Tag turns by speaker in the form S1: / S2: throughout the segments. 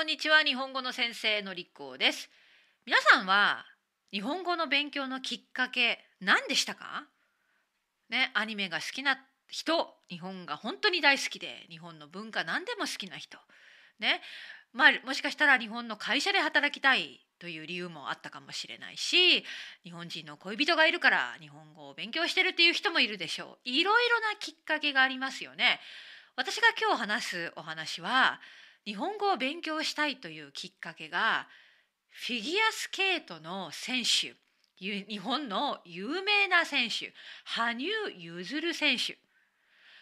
S1: こんにちは日本語の先生のりこです皆さんは日本語の勉強のきっかけ何でしたかね、アニメが好きな人日本が本当に大好きで日本の文化何でも好きな人ねまあ、もしかしたら日本の会社で働きたいという理由もあったかもしれないし日本人の恋人がいるから日本語を勉強してるっていう人もいるでしょういろいろなきっかけがありますよね私が今日話すお話は日本語を勉強したいというきっかけがフィギュアスケートの選手日本の有名な選手羽生結弦選手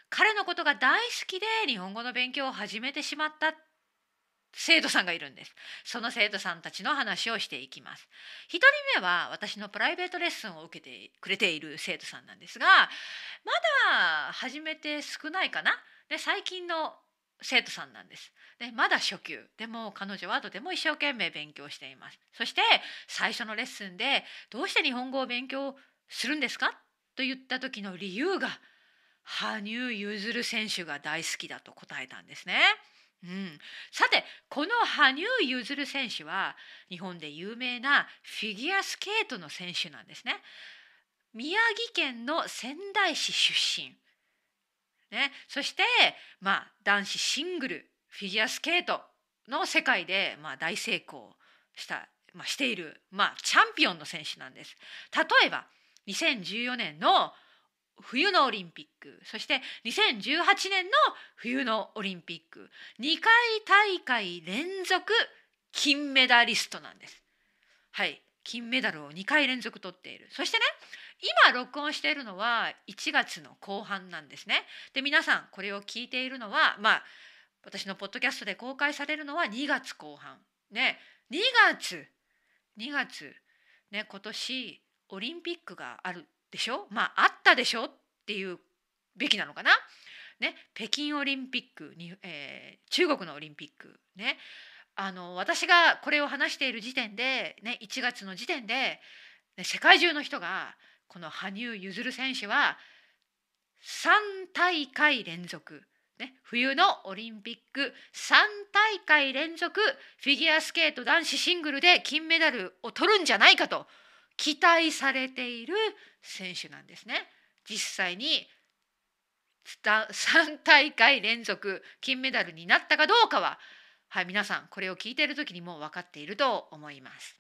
S1: 彼のことが大好きで日本語の勉強を始めてしまった生徒さんがいるんですその生徒さんたちの話をしていきます一人目は私のプライベートレッスンを受けてくれている生徒さんなんですがまだ始めて少ないかなで最近の生徒さんなんです。でまだ初級でも彼女はとても一生懸命勉強しています。そして最初のレッスンで「どうして日本語を勉強するんですか?」と言った時の理由が羽生結弦選手が大好きだと答えたんですね。うん、さてこの羽生結弦選手は日本で有名なフィギュアスケートの選手なんですね。宮城県の仙台市出身。ね、そして、まあ、男子シングルフィギュアスケートの世界で、まあ、大成功した、まあ、している、まあ、チャンピオンの選手なんです。例えば2014年の冬のオリンピックそして2018年の冬のオリンピック2回大会連続金メダリストなんです。はい金メダルを2回連続取っているそしてね今録音しているのは1月の後半なんですね。で皆さんこれを聞いているのはまあ私のポッドキャストで公開されるのは2月後半ね2月2月ね今年オリンピックがあるでしょまああったでしょっていうべきなのかな。ね、北京オリンピックに、えー、中国のオリンピックねあの私がこれを話している時点で、ね、1月の時点で、ね、世界中の人がこの羽生結弦選手は3大会連続、ね、冬のオリンピック3大会連続フィギュアスケート男子シングルで金メダルを取るんじゃないかと期待されている選手なんですね。実際に3大会連続金メダルになったかどうかは、はい、皆さんこれを聞いている時にもう分かっていると思います。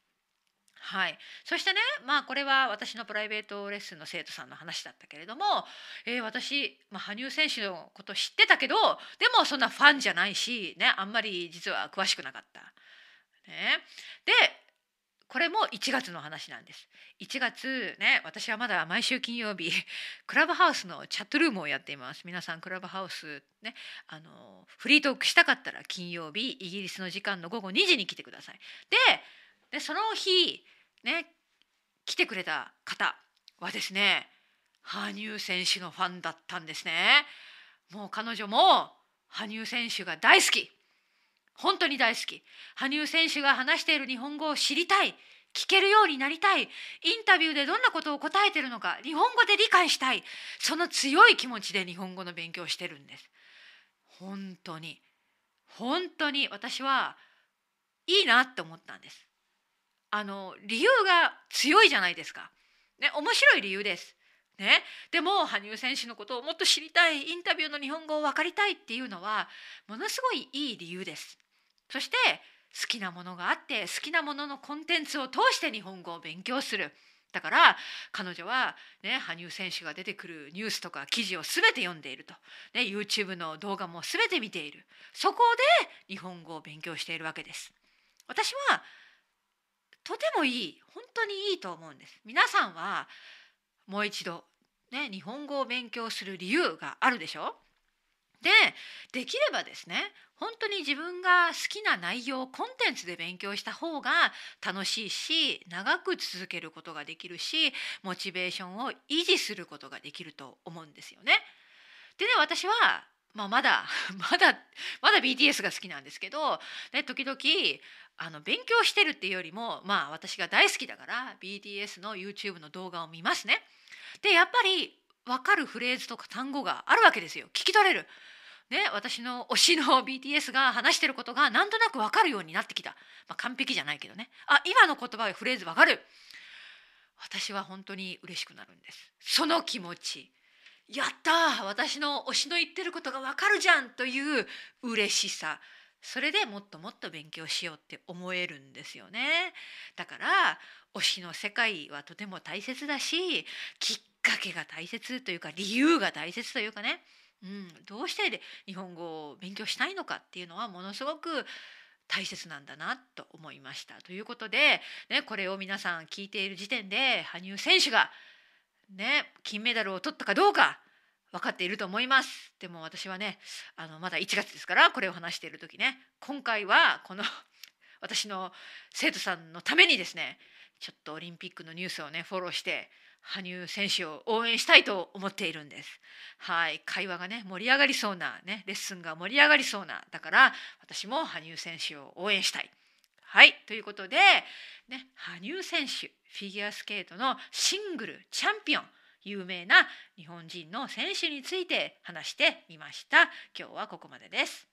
S1: はい、そしてね、まあ、これは私のプライベートレッスンの生徒さんの話だったけれども、えー、私、まあ、羽生選手のこと知ってたけどでもそんなファンじゃないし、ね、あんまり実は詳しくなかった。ね、でこれも1月の話なんです。1月ね私はまだ毎週金曜日 クラブハウスのチャットルームをやっています。皆さんクラブハウスねあのフリートークしたかったら金曜日イギリスの時間の午後2時に来てください。ででその日ね来てくれた方はですね羽生選手のファンだったんですね。もう彼女も羽生選手が大好き本当に大好き羽生選手が話している日本語を知りたい聞けるようになりたいインタビューでどんなことを答えてるのか日本語で理解したいその強い気持ちで日本語の勉強をしてるんです本当に本当に私はいいなって思ったんですあの理由が強いじゃないですか。ね、面白い理由です。ね、でも羽生選手のことをもっと知りたいインタビューの日本語を分かりたいっていうのはものすごいいい理由です。そして好きなものがあって好きなもののコンテンツを通して日本語を勉強する。だから彼女は、ね、羽生選手が出てくるニュースとか記事を全て読んでいると、ね、YouTube の動画も全て見ているそこで日本語を勉強しているわけです。私はとてもいい本当にいいと思うんです。皆さんはもう一度、ね、日本語を勉強する理由があるでしょでできればですね本当に自分が好きな内容コンテンツで勉強した方が楽しいし長く続けることができるしモチベーションを維持することができると思うんですよね。でね私はまあ、まだ まだまだ BTS が好きなんですけど、ね、時々あの勉強してるっていうよりもまあ私が大好きだから BTS の YouTube の動画を見ますね。でやっぱり分かるフレーズとか単語があるわけですよ聞き取れる。ね、私の推しの BTS が話してることがなんとなく分かるようになってきた、まあ、完璧じゃないけどねあ今の言葉フレーズ分かる私は本当に嬉しくなるんですその気持ち「やった私の推しの言ってることがわかるじゃん!」という嬉しさそれでもっともっと勉強しようって思えるんですよね。だから推しの世界はとても大切だしきっかけが大切というか理由が大切というかね、うん、どうしてで日本語を勉強したいのかっていうのはものすごく大切なんだなと思いました。ということで、ね、これを皆さん聞いている時点で羽生選手が「ね金メダルを取ったかどうか分かっていると思いますでも私はねあのまだ1月ですからこれを話している時ね今回はこの 私の生徒さんのためにですねちょっとオリンピックのニュースをねフォローして羽生選手を応援したいと思っているんです。はい、会話がね盛り上がりそうなねレッスンが盛り上がりそうなだから私も羽生選手を応援したい。はいということで、ね、羽生選手フィギュアスケートのシングルチャンピオン有名な日本人の選手について話してみました。今日はここまでです。